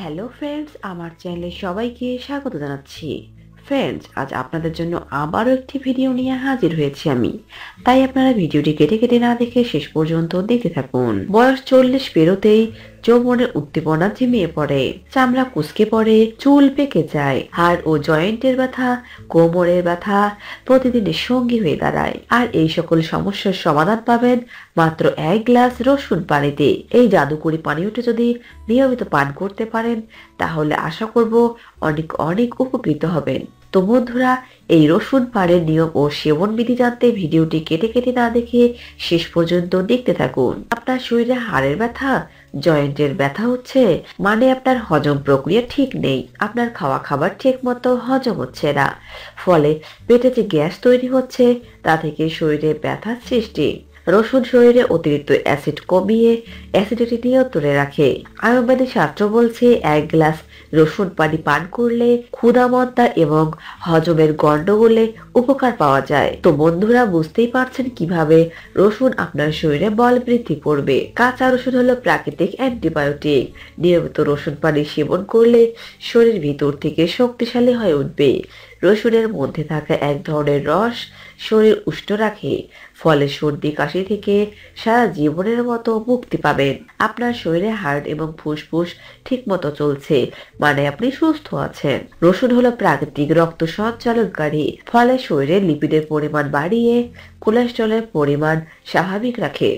hello friends আমার চ্যানেলে সবাইকে স্বাগত জানাচ্ছি ফ্রেন্ডস আজ আপনাদের জন্য আবারও একটি ভিডিও নিয়ে হাজির হয়েছি আমি তাই আপনারা ভিডিওটি কেটে কেটে না দেখে শেষ পর্যন্ত দেখে থাকুন বয়স চল্লিশ পেরোতেই যৌবনের উত্তেপনা ঝিমিয়ে পড়ে চামড়া কুচকে পড়ে চুল পেকে যায় হাড় ও জয়েন্টের ব্যথা কোমরের ব্যথা প্রতিদিনের সঙ্গী হয়ে দাঁড়ায় আর এই সকল সমস্যার সমাধান পাবেন মাত্র এক গ্লাস রসুন পানিতে এই জাদুকরি পানীয়টি যদি নিয়মিত পান করতে পারেন তাহলে আশা করব অনেক অনেক উপকৃত হবেন তো বন্ধুরা এই রসুন পাড়ের নিয়ম ও সেবন বিধি জানতে ভিডিওটি কেটে কেটে না দেখে শেষ পর্যন্ত দেখতে থাকুন আপনার শরীরে হাড়ের ব্যথা জয়েন্টের ব্যথা হচ্ছে মানে আপনার হজম প্রক্রিয়া ঠিক নেই আপনার খাওয়া খাবার ঠিক মতো হজম হচ্ছে না ফলে পেটে যে গ্যাস তৈরি হচ্ছে তা থেকে শরীরে ব্যথার সৃষ্টি রসুন শরীরে অতিরিক্ত অ্যাসিড কমিয়ে অ্যাসিডিটি নিয়ন্ত্রণে রাখে আয়ুর্বেদিক শাস্ত্র বলছে এক গ্লাস রসুন পানি পান করলে ক্ষুধামত্তা এবং হজমের গন্ডগোলে উপকার পাওয়া যায় তো বন্ধুরা বুঝতেই পারছেন কিভাবে রসুন আপনার শরীরে বল বৃদ্ধি করবে কাঁচা রসুন হলো প্রাকৃতিক অ্যান্টিবায়োটিক নিয়মিত রসুন পানি সেবন করলে শরীর ভিতর থেকে শক্তিশালী হয়ে উঠবে রসুনের মধ্যে থাকা এক ধরনের রস শরীর উষ্ণ রাখে ফলে সর্দি কাশি থেকে সারা জীবনের মতো মুক্তি পাবেন আপনার শরীরে হার্ট এবং ফুসফুস ঠিক মতো চলছে মানে আপনি সুস্থ আছেন রসুন হলো প্রাকৃতিক রক্ত সঞ্চালনকারী ফলে শরীরে লিপিডের পরিমাণ বাড়িয়ে কোলেস্ট্রলের পরিমাণ স্বাভাবিক রাখে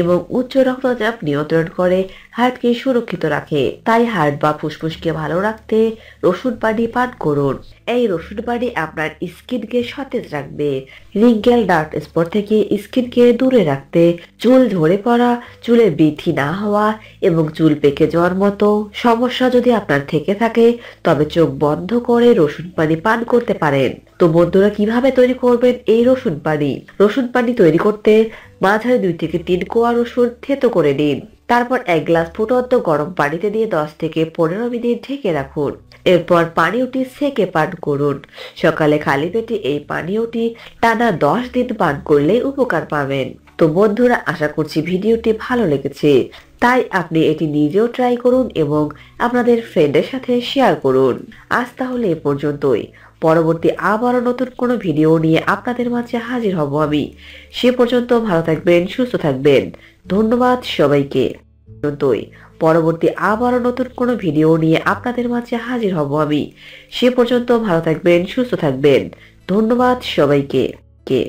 এবং উচ্চ রক্তচাপ নিয়ন্ত্রণ করে হার্টকে সুরক্ষিত রাখে তাই হার্ট বা ফুসফুসকে ভালো রাখতে রসুন পানি পান করুন এই রসুন পানি আপনার স্কিনকে সতেজ রাখবে রিঙ্কেল ডার্ট স্পট থেকে স্কিনকে দূরে রাখতে চুল ঝরে পড়া চুলে বৃদ্ধি না হওয়া এবং চুল পেকে যাওয়ার মতো সমস্যা যদি আপনার থেকে থাকে তবে চোখ বন্ধ করে রসুন পানি পান করতে পারেন তো বন্ধুরা কিভাবে তৈরি করবেন এই রসুন পানি রসুন পানি তৈরি করতে মাথায় দুই থেকে তিন কোয়া রসুন থেতো করে নিন তারপর এক গ্লাস ফুটন্ত গরম পানিতে দিয়ে দশ থেকে পনেরো মিনিট ঢেকে রাখুন এরপর পানীয়টি সেকে পান করুন সকালে খালি পেটে এই পানীয়টি টানা দশ দিন পান করলে উপকার পাবেন তো বন্ধুরা আশা করছি ভিডিওটি ভালো লেগেছে তাই আপনি এটি নিজেও ট্রাই করুন এবং আপনাদের ফ্রেন্ডের সাথে শেয়ার করুন আজ তাহলে এ পর্যন্তই পরবর্তী আবারও নতুন কোনো ভিডিও নিয়ে আপনাদের মাঝে হাজির হব আমি সে পর্যন্ত ভালো থাকবেন সুস্থ থাকবেন ধন্যবাদ সবাইকে পর্যন্তই পরবর্তী আবারও নতুন কোনো ভিডিও নিয়ে আপনাদের মাঝে হাজির হব আমি সে পর্যন্ত ভালো থাকবেন সুস্থ থাকবেন ধন্যবাদ সবাইকে কে